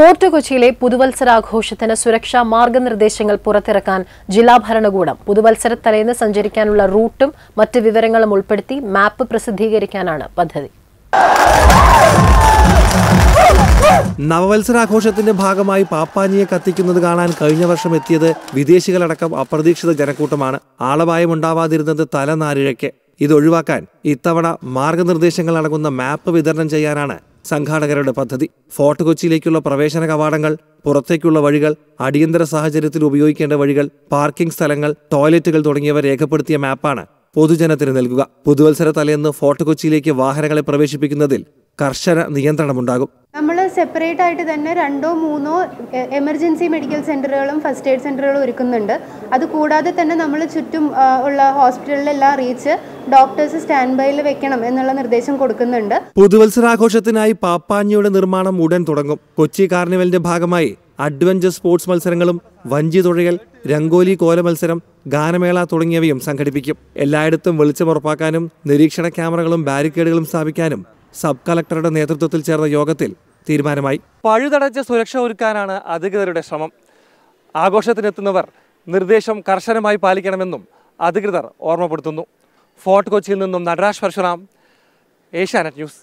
fort കൊച്ചിയിലെ പുതുവത്സരാഘോഷത്തിന് സുരക്ഷാ മാർഗനിർദ്ദേശങ്ങൾ പുറത്തിറക്കാൻ ജില്ലാ ഭരണകൂടം പുതുവത്സര തലേന്ന് സഞ്ചരിക്കാനുള്ള റൂട്ടും മറ്റ് വിവരങ്ങളും ഉൾപ്പെടുത്തി മാപ്പ് പ്രസിദ്ധീകരിക്കാനാണ് പദ്ധതി നവവത്സരാഘോഷത്തിന്റെ ഭാഗമായി പാപ്പാനിയെ കത്തിക്കുന്നത് കാണാൻ കഴിഞ്ഞ വർഷം എത്തിയത് വിദേശികളടക്കം അപ്രതീക്ഷിത ജനക്കൂട്ടമാണ് ഉണ്ടാവാതിരുന്നത് തലനാരിഴയ്ക്ക് ഇത് ഒഴിവാക്കാൻ ഇത്തവണ മാർഗനിർദ്ദേശങ്ങൾ അടങ്ങുന്ന മാപ്പ് വിതരണം ചെയ്യാനാണ് സംഘാടകരുടെ പദ്ധതി ഫോർട്ട് കൊച്ചിയിലേക്കുള്ള പ്രവേശന കവാടങ്ങൾ പുറത്തേക്കുള്ള വഴികൾ അടിയന്തര സാഹചര്യത്തിൽ ഉപയോഗിക്കേണ്ട വഴികൾ പാർക്കിംഗ് സ്ഥലങ്ങൾ ടോയ്ലറ്റുകൾ തുടങ്ങിയവ രേഖപ്പെടുത്തിയ മാപ്പാണ് പൊതുജനത്തിന് നൽകുക പുതുവത്സര തലേന്ന് ഫോർട്ട് കൊച്ചിയിലേക്ക് വാഹനങ്ങളെ പ്രവേശിപ്പിക്കുന്നതിൽ കർശന നിയന്ത്രണമുണ്ടാകും നമ്മൾ സെപ്പറേറ്റ് ആയിട്ട് തന്നെ രണ്ടോ മൂന്നോ എമർജൻസി മെഡിക്കൽ സെന്ററുകളും ഫസ്റ്റ് എയ്ഡ് സെന്ററുകളും ഒരുക്കുന്നുണ്ട് അതുകൂടാതെ തന്നെ നമ്മൾ ചുറ്റും ഉള്ള ഹോസ്പിറ്റലിലെല്ലാം അറിയിച്ച് ഡോക്ടേഴ്സ് സ്റ്റാൻഡ് ബൈയിൽ വെക്കണം എന്നുള്ള നിർദ്ദേശം കൊടുക്കുന്നുണ്ട് പുതുവത്സരാഘോഷത്തിനായി പാപ്പാഞ്ഞിയുടെ നിർമ്മാണം ഉടൻ തുടങ്ങും കൊച്ചി കാർണിവലിന്റെ ഭാഗമായി അഡ്വഞ്ചർ സ്പോർട്സ് മത്സരങ്ങളും വഞ്ചി തുഴയൽ രംഗോലി കോല മത്സരം ഗാനമേള തുടങ്ങിയവയും സംഘടിപ്പിക്കും എല്ലായിടത്തും വെളിച്ചമുറപ്പാക്കാനും നിരീക്ഷണ ക്യാമറകളും ബാരിക്കേഡുകളും സ്ഥാപിക്കാനും സബ് കളക്ടറുടെ നേതൃത്വത്തിൽ ചേർന്ന യോഗത്തിൽ തീരുമാനമായി പഴുതടച്ച സുരക്ഷ ഒരുക്കാനാണ് അധികൃതരുടെ ശ്രമം ആഘോഷത്തിനെത്തുന്നവർ നിർദ്ദേശം കർശനമായി പാലിക്കണമെന്നും അധികൃതർ ഓർമ്മപ്പെടുത്തുന്നു ഫോർട്ട് കൊച്ചിയിൽ നിന്നും നടരാജ് പരശുറാം ഏഷ്യാനെറ്റ് ന്യൂസ്